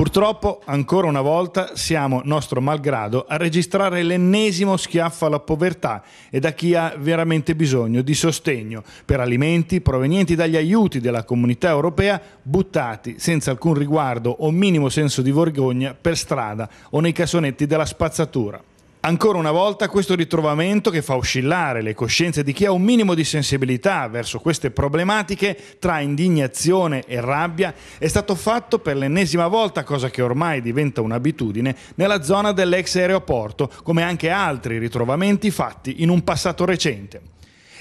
Purtroppo, ancora una volta, siamo, nostro malgrado, a registrare l'ennesimo schiaffo alla povertà e a chi ha veramente bisogno di sostegno per alimenti provenienti dagli aiuti della comunità europea buttati senza alcun riguardo o minimo senso di vergogna per strada o nei cassonetti della spazzatura. Ancora una volta questo ritrovamento che fa oscillare le coscienze di chi ha un minimo di sensibilità verso queste problematiche tra indignazione e rabbia è stato fatto per l'ennesima volta, cosa che ormai diventa un'abitudine, nella zona dell'ex aeroporto, come anche altri ritrovamenti fatti in un passato recente.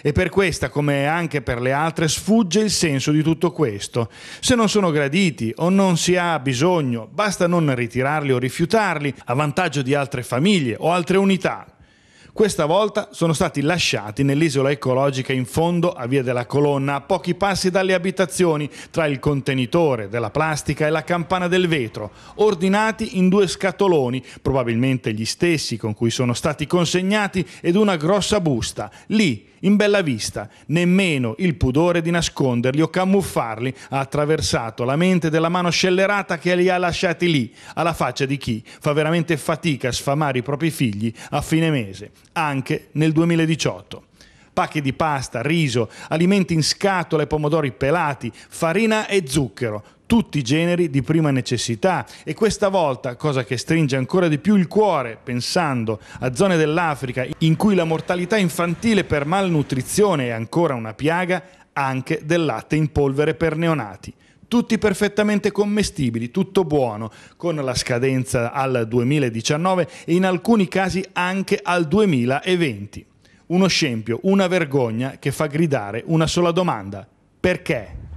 E per questa, come anche per le altre, sfugge il senso di tutto questo. Se non sono graditi o non si ha bisogno, basta non ritirarli o rifiutarli a vantaggio di altre famiglie o altre unità questa volta sono stati lasciati nell'isola ecologica in fondo a Via della Colonna, a pochi passi dalle abitazioni, tra il contenitore della plastica e la campana del vetro, ordinati in due scatoloni, probabilmente gli stessi con cui sono stati consegnati, ed una grossa busta. Lì, in bella vista, nemmeno il pudore di nasconderli o camuffarli ha attraversato la mente della mano scellerata che li ha lasciati lì, alla faccia di chi fa veramente fatica a sfamare i propri figli a fine mese anche nel 2018. Pacchi di pasta, riso, alimenti in scatola e pomodori pelati, farina e zucchero, tutti i generi di prima necessità e questa volta, cosa che stringe ancora di più il cuore, pensando a zone dell'Africa in cui la mortalità infantile per malnutrizione è ancora una piaga, anche del latte in polvere per neonati tutti perfettamente commestibili, tutto buono, con la scadenza al 2019 e in alcuni casi anche al 2020. Uno scempio, una vergogna che fa gridare una sola domanda. Perché?